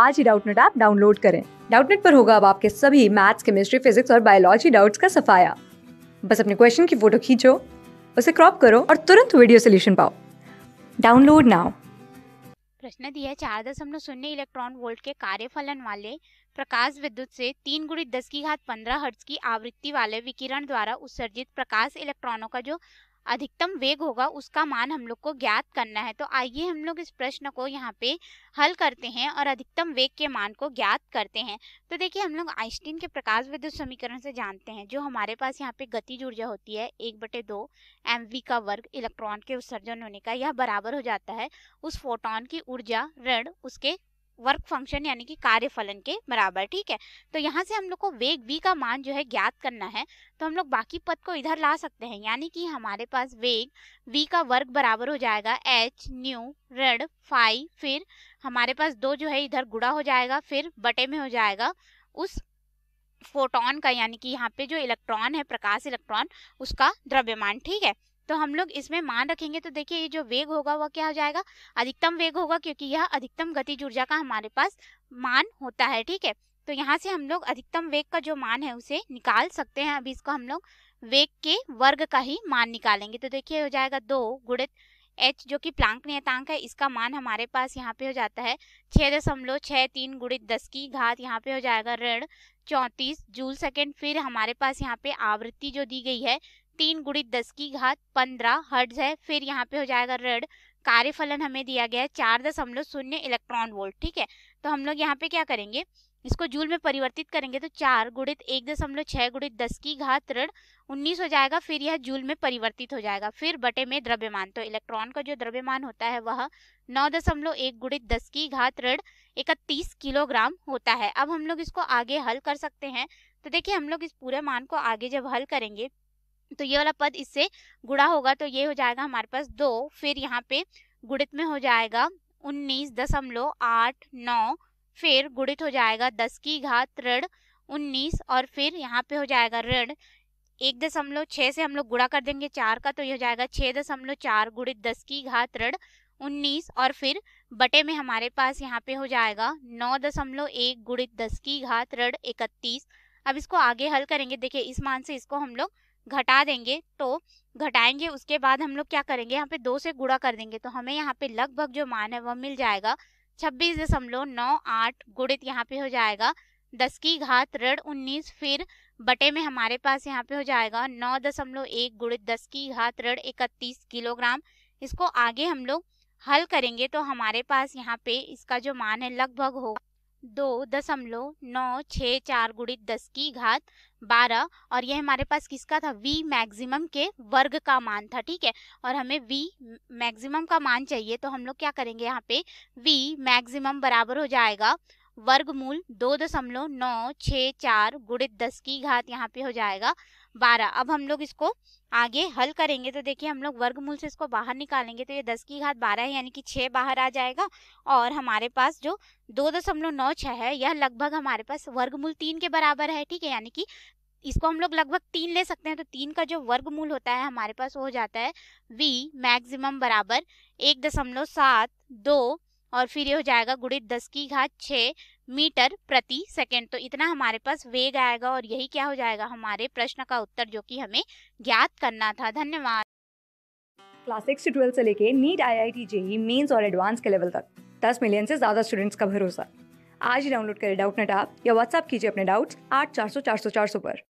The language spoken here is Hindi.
आज ही डाउटनेट ऐप डाउनलोड करें डाउटनेट पर होगा अब आपके सभी मैथ्स केमिस्ट्री फिजिक्स और बायोलॉजी डाउट्स का सफाया बस अपने क्वेश्चन की फोटो खींचो उसे क्रॉप करो और तुरंत वीडियो सोल्यूशन पाओ डाउनलोड नाउ प्रश्न दिया है चार दशमलव शून्य इलेक्ट्रॉन वोल्ट के कार्य फलन वाले प्रकाश विद्युत से तीन गुणित दस की घात पंद्रह हर्ट्ज की आवृत्ति वाले विकिरण द्वारा उत्सर्जित प्रकाश इलेक्ट्रॉनों का जो अधिकतम वेग होगा उसका मान हम लोग को ज्ञात करना है तो आइए हम लोग इस प्रश्न को यहाँ पे हल करते हैं और अधिकतम वेग के मान को ज्ञात करते हैं तो देखिए हम लोग आइंस्टीन के प्रकाश विद्युत समीकरण से जानते हैं जो हमारे पास यहाँ पे गति ऊर्जा होती है एक बटे दो एम का वर्ग इलेक्ट्रॉन के उत्सर्जन होने का यह बराबर हो जाता है उस फोटोन की ऊर्जा ऋण उसके वर्क फंक्शन यानी कि कार्य फलन के बराबर ठीक है तो यहाँ से हम लोग को वेग वी का मान जो है ज्ञात करना है तो हम लोग बाकी पद को इधर ला सकते हैं यानी कि हमारे पास वेग वी का वर्ग बराबर हो जाएगा एच न्यू रेड फाइव फिर हमारे पास दो जो है इधर गुड़ा हो जाएगा फिर बटे में हो जाएगा उस फोटोन का यानी कि यहाँ पे जो इलेक्ट्रॉन है प्रकाश इलेक्ट्रॉन उसका द्रव्यमान ठीक है तो हम लोग इसमें मान रखेंगे तो देखिए ये जो वेग होगा वह क्या हो जाएगा अधिकतम वेग होगा क्योंकि यह अधिकतम गति ऊर्जा का हमारे पास मान होता है ठीक है तो यहाँ से हम लोग अधिकतम वेग का जो मान है उसे निकाल सकते हैं अभी इसको हम लोग वेग के वर्ग का ही मान निकालेंगे तो देखिए हो जाएगा दो गुणित एच जो कि प्लांक नियतांक है इसका मान हमारे पास यहाँ पे हो जाता है छः दशमलव छः तीन गुणित दस की घात यहाँ पे हो जाएगा ऋण चौंतीस जूल सेकेंड फिर हमारे पास यहाँ पे आवृत्ति जो दी गई है तीन गुणित दस की घात पंद्रह हर्ज है फिर यहाँ पे हो जाएगा रेड कार्य फलन हमें दिया गया है चार दशमलव शून्य इलेक्ट्रॉन वोल्ट ठीक है तो हम लोग यहाँ पे क्या करेंगे इसको जूल में परिवर्तित करेंगे तो चार गुणित एक दशमलव छः गुणित दस की घात ऋण उन्नीस हो जाएगा फिर यह जूल में परिवर्तित हो जाएगा फिर बटे में द्रव्यमान तो इलेक्ट्रॉन का जो द्रव्यमान होता है वह नौ दशमलव एक गुणित दस की घात ऋण इकतीस किलोग्राम होता है अब हम लोग इसको आगे हल कर सकते हैं तो देखिए हम लोग इस पूरे मान को आगे जब हल करेंगे तो ये वाला पद इससे गुड़ा होगा तो ये हो जाएगा हमारे पास दो फिर यहाँ पे गुणित में हो जाएगा उन्नीस दशमलव आठ नौ फिर गुणित हो जाएगा दस की घात ऋण उन्नीस और फिर यहाँ पे हो जाएगा ऋण एक दशमलव छः से हम लोग गुड़ा कर देंगे चार का तो ये हो जाएगा छः दशमलव चार गुणित दस की घात ऋण उन्नीस और फिर बटे में हमारे पास यहाँ पे हो जाएगा नौ दशमलव एक गुणित दस की घात ऋण इकतीस अब इसको आगे हल करेंगे देखिए इस मान से इसको हम लोग घटा देंगे तो घटाएंगे उसके बाद हम लोग क्या करेंगे यहाँ पे दो से गुड़ा कर देंगे तो हमें यहाँ पे लगभग जो मान है वह मिल जाएगा छब्बीस दशमलव नौ आठ गुणित यहाँ पे हो जाएगा दस की घात ऋण उन्नीस फिर बटे में हमारे पास यहाँ पे हो जाएगा नौ दशमलव एक गुणित दस की घात ऋण इकतीस किलोग्राम इसको आगे हम लोग हल करेंगे तो हमारे पास यहाँ पे इसका जो मान है लगभग होगा दो दशमलव नौ छः चार गुणित दस की घात बारह और ये हमारे पास किसका था वी मैक्सिमम के वर्ग का मान था ठीक है और हमें वी मैक्सिमम का मान चाहिए तो हम लोग क्या करेंगे यहाँ पे वी मैक्सिमम बराबर हो जाएगा वर्गमूल दो दशमलव नौ छः चार गुणित दस की घात यहाँ पे हो जाएगा बारह अब हम लोग इसको आगे हल करेंगे तो देखिए हम लोग वर्गमूल से इसको बाहर निकालेंगे तो ये दस की घात बारह है यानी कि छः बाहर आ जाएगा और हमारे पास जो दो दशमलव नौ छः है यह लगभग हमारे पास वर्गमूल तीन के बराबर है ठीक है यानी कि इसको हम लोग लगभग तीन ले सकते हैं तो तीन का जो वर्गमूल होता है हमारे पास वो हो जाता है वी मैक्सिमम बराबर एक दशमलव सात दो और फिर ये हो जाएगा गुड़ित दस की घात छः मीटर प्रति सेकेंड तो इतना हमारे पास वेग आएगा और यही क्या हो जाएगा हमारे प्रश्न का उत्तर जो कि हमें ज्ञात करना था धन्यवाद क्लास सिक्स से ट्वेल्थ से लेके NEET I I T JEE mains और एडवांस के लेवल तक दस मिलियन से ज़्यादा स्टूडेंट्स का भरोसा आज ही डाउनलोड करें डाउट नेट आप या व्हाट्सअप कीजिए अपने डाउट्स आठ चार सौ चार सौ चार सौ पर